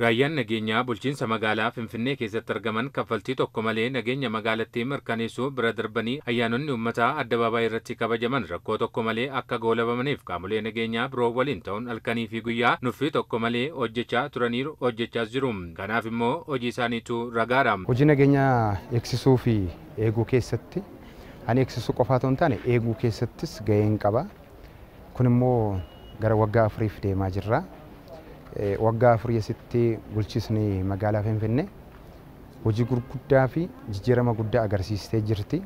Raayyaan nageenyaa bulchiinsa magaalaa Finfinnee keessatti argaman kaffaltii tokko malee nageenya magaalattii mirkaneessuu bira darbanii ayyaanonni uummataa addabaabaay irratti kabajaman rakkoo tokko malee akka goolabamaniif qaamolee nageenyaa biroo waliin ta'uun halkanii fi guyyaa nuffii tokko malee hojjechaa turaniiru hojjechaas jiru. Kanaaf immoo hojii isaaniitu ragaadha. Hojii nageenyaa eegsisuu fi eeguu keessatti ani eegsisuu qofaa ta'uu hin taane eeguu keessattis gaheen qaba. Kun immoo gara waggaa afuriif deemaa jirra. waggaa afurii asitti bulchisni magaalaa Finfinnee hojii gurguddaa fi jijjiirama guddaa agarsiistee jirti.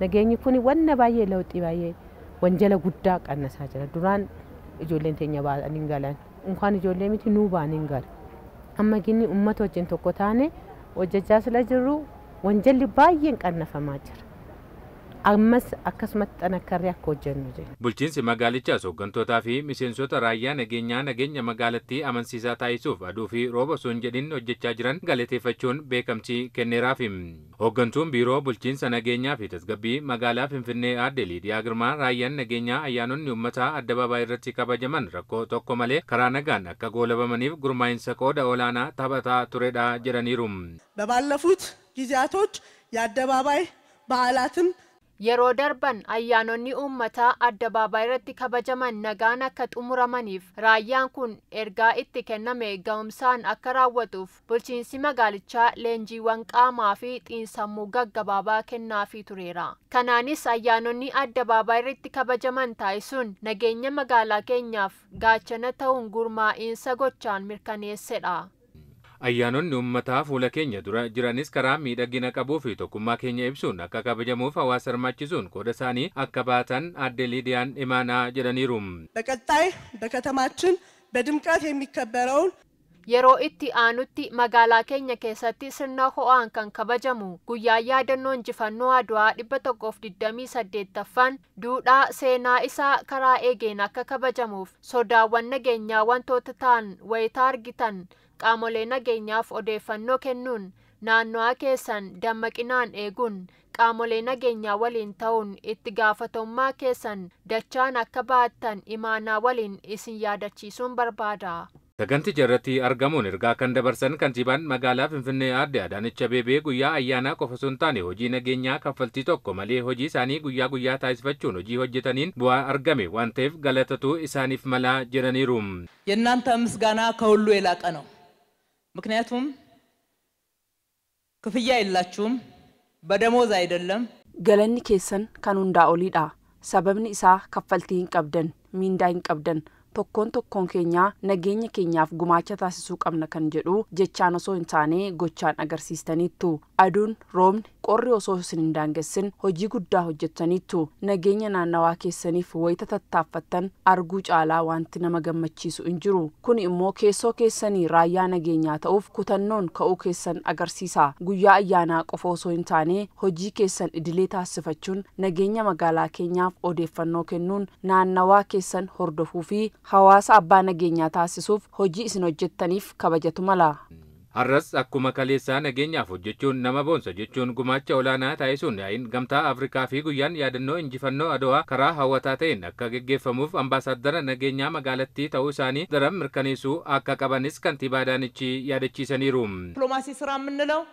Nageenyi kun wanna baay'ee lawxii baay'ee wanjala guddaa qannasaa jira. Duraan ijoolleen teenya baadhanii hin galan. Unkaan ijoollee miti nuu baan hin galu. Amma ginni uummata wajjin tokko taane hojjechaa sila jirru wanjalli baay'een qannafamaa jira. ammas akkasumatti xanakkarree akka hojjennu jedhe. Bulchiinsi magaalichaa hooggantoota fi miseensota raayyaa nageenyaa nageenya magaalattii amansiisaa taasisuuf aduu fi rooba osoo hin jedhin hojjechaa jiran galateeffachuun beekamtii kenneeraaf. Hooggantuun biiroo bulchiinsa nageenyaa fi tasgabbii magaalaa Finfinnee aadde Liidiyaa Girmaa raayyaan nageenyaa ayyaanonni uummataa addabaabaay irratti kabajaman rakkoo tokko malee karaa nagaan akka goolabamaniif gurmaa'iinsa qooda olaanaa taphataa turedha jedhaniiru. በባለፉት ጊዜያቶች የአደባባይ በዓላትን Yeroo darban ayyaanonni uummataa adda baabaa irratti kabajaman nagaan akka xumuramaniif raayyaan kun ergaa itti kenname ga'umsaan akka raawwatuuf bulchiinsi magaalichaa leenjiiwwan qaamaa fi xiinsammuu gaggabaabaa fi tureera. Kanaanis ayyaanonni adda baabaa irratti kabajaman sun nageenya magaalaa keenyaaf gaachana ta'uun gurmaa'iinsa gochaan mirkaneessedha. Ayyaanonni uummataa fuula keenya dura jiranis karaa miidhagina qabuu fi tokkummaa keenya ibsuun akka kabajamuuf hawaasa hirmaachisuun qooda isaanii akka baatan አዴ ሊዲያን ኢማና ጀደኒሩም በቀጣይ በከተማችን በድምቀት የሚከበረውን yeroo itti aanutti magaalaa keenya keessatti sirna ho'aan kan kabajamu guyyaa yaadannoo injifannoo aduwaa 128ffaan duudhaa seenaa isaa karaa eegeen akka kabajamuuf sodaawwan nageenyaa wantoota ta'an wayita argitan qaamolee nageenyaaf odeeffannoo kennuun naanno'aa keessan dammaqinaan eeguun qaamolee nageenyaa waliin ta'uun itti gaafatamummaa keessan dachaan akka baattan imaanaa waliin isin yaadachiisuun barbaada Saganticha irratti argamuun ergaa kan dabarsan kantiibaan magaalaa Finfinnee aadde Adaanech Abeebee guyyaa ayyaanaa qofa osoo hin taane hojii nageenyaa kaffaltii tokko malee hojii isaanii guyyaa guyyaa taasifachuun hojii hojjetaniin bu'aa argame waan ta'eef galatatu isaaniif mala jedhaniiru. የእናንተ ምስጋና ከሁሉ የላቀ ነው። ምክንያቱም ክፍያ የላችሁም፣ በደሞዝ አይደለም። ገለኒ ኬሰን ከን ሁንዳ ኦሊidha. Sababni isaa kaffaltii hin qabdan, miindaa hin qabdan. tokkoon tokkoon keenya nageenya keenyaaf gumaacha taasisuu qabna kan jedhu jechaan osoo hin taane gochaan agarsiistaniitu aduun roobni qorri osoo isin hin daangessin hojii guddaa hojjettaniittu nageenya naannawaa keessaniif wayita tattaaffattan arguu caalaa wanti nama gammachiisu hin jiru kun immoo keessoo keessanii raayyaa nageenyaa ta'uuf kutannoon ka'uu keessan agarsiisa guyyaa ayyaanaa qofa osoo hin taane hojii keessan idilee taasifachuun nageenya magaalaa keenyaaf odeeffannoo kennuun naannawaa keessan hordofuu fi hawaasa abbaa nageenyaa taasisuuf hojii isin hojjettaniif kabajatu mala. Har'as akkuma kaleessaa nageenyaaf hojjechuun nama boonsa jechuun gumaacha olaanaa taasisuun yaa'in gamtaa Afrikaa fi guyyaan yaadannoo injifannoo Adowaa karaa hawwataa ta'een akka gaggeeffamuuf ambaasaaddara nageenyaa magaalattii ta'uu isaanii daran mirkaneessuu akka qabanis kantiibaa Adaanech ያደቺሰኒሩ ዲፕሎማሲ ስራ የምንለው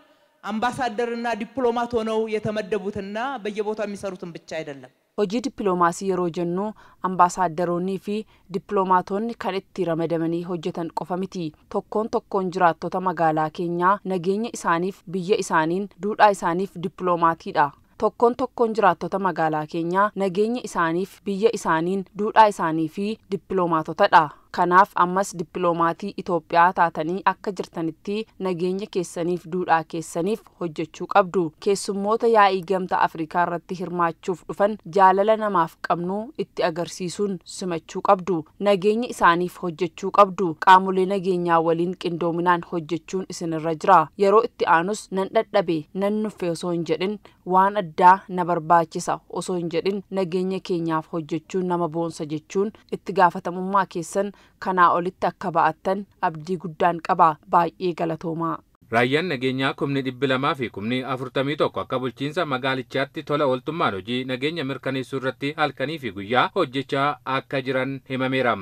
አምባሳደርና ዲፕሎማት ሆነው የተመደቡትና በየቦታው የሚሰሩትን ብቻ አይደለም። hojii dippiloomaasii yeroo jennu ambaasaadaroonnii fi dippiloomaatonni kan itti ramadamanii hojjetan qofa miti tokkoon tokkoon jiraattota magaalaa keenyaa nageenya isaaniif biyya isaaniin duudhaa isaaniif dippiloomaatiidha tokkoon tokkoon jiraattota magaalaa keenyaa nageenya isaaniif biyya isaaniin duudhaa isaanii fi dippiloomaatotadha kanaaf ammas dippiloomaatii Itoophiyaa taatanii akka jirtanitti nageenya keessaniif duudhaa keessaniif hojjechuu qabdu keessummoota yaa'ii gamtaa Afrikaa irratti hirmaachuuf dhufan jaalala namaaf qabnu itti agarsiisuun simachuu qabdu nageenya isaaniif hojjechuu qabdu qaamulee nageenyaa waliin qindoominaan hojjechuun isinirra jira yeroo itti aanus nan dhadhabe nan nuffe osoo hin jedhin waan addaa na barbaachisa osoo hin jedhin nageenya keenyaaf hojjechuun nama boonsa jechuun itti gaafatamummaa keessan kanaa olitti akka ba'attan abdii guddaan qaba baay'ee galatoomaa. Raayyaan nageenyaa kumni dhibbilamaa fi kumni afurtamii tokko akka bulchiinsa magaalichaatti tola ooltummaan hojii nageenya mirkaneessuu irratti halkanii fi guyyaa hojjechaa akka jiran himameera.